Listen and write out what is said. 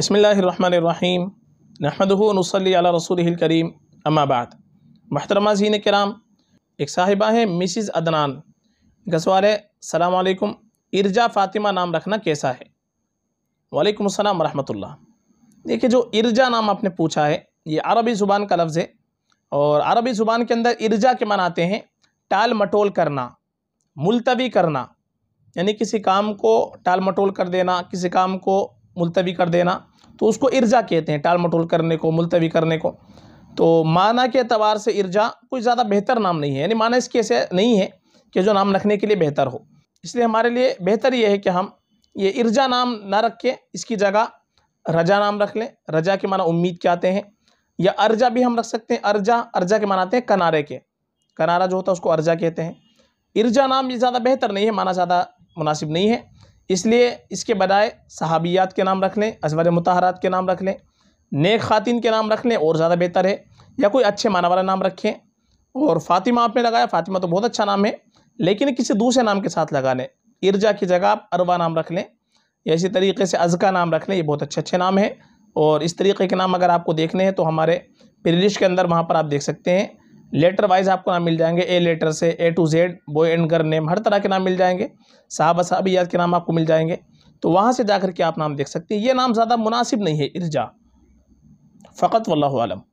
बसमीम नहमदनसली रसूल करीम अम्माबाद महतरमा जीन कराम एक साहिबा है मिसिज़ अदनान गसवार सलामकुम इर्जा फ़ातिमा नाम रखना कैसा है वालेकुम अस्सलाम वरहमतुल्लाह देखिए जो इर्जा नाम आपने पूछा है ये अरबी ज़ुबान का लफ्ज़ है और अरबी ज़ुबान के अंदर इर्जा के मन आते हैं टाल मटोल करना मुलतवी करना यानी किसी काम को टाल मटोल कर देना किसी काम को मुलतवी कर देना तो उसको इर्जा कहते हैं टाल मटोल करने को मुलतवी करने को तो माना के अतबार से इर्जा कोई ज़्यादा बेहतर नाम नहीं है यानी माना इसके ऐसे नहीं है कि जो नाम रखने के लिए बेहतर हो इसलिए हमारे लिए बेहतर ये है कि हम ये इर्जा नाम ना रख के इसकी जगह रजा नाम रख लें रजा के माना उम्मीद के आते हैं या अर्जा भी हम रख सकते हैं अर्जा अर्जा के माना आते हैं कनारे के कनारा जो होता है उसको अर्जा कहते हैं इर्जा नाम ये ज़्यादा बेहतर नहीं है माना ज़्यादा मुनासिब नहीं है इसलिए इसके बजाय सहाबियात के नाम रख लें अजवर मतहरात के नाम रख लें नेक ख़ातिन के नाम रख लें और ज़्यादा बेहतर है या कोई अच्छे माना वाला नाम रखें और फ़ातिमा आपने लगाया फ़ातिमा तो बहुत अच्छा नाम है लेकिन किसी दूसरे नाम के साथ लगा लें इर्जा की जगह आप अरवा नाम रख लें या इसी तरीके से अज़का नाम रख लें ये बहुत अच्छे अच्छे नाम हैं और इस तरीके के नाम अगर आपको देखने हैं तो हमारे प्लेलिस्ट के अंदर वहाँ पर आप देख सकते हैं लेटर वाइज आपको नाम मिल जाएंगे ए लेटर से A to Z boy and girl name हर तरह के नाम मिल जाएंगे साहब याद के नाम आपको मिल जाएंगे तो वहाँ से जा के आप नाम देख सकते हैं ये नाम ज़्यादा मुनासिब नहीं है इर्जा फ़कत वल्लम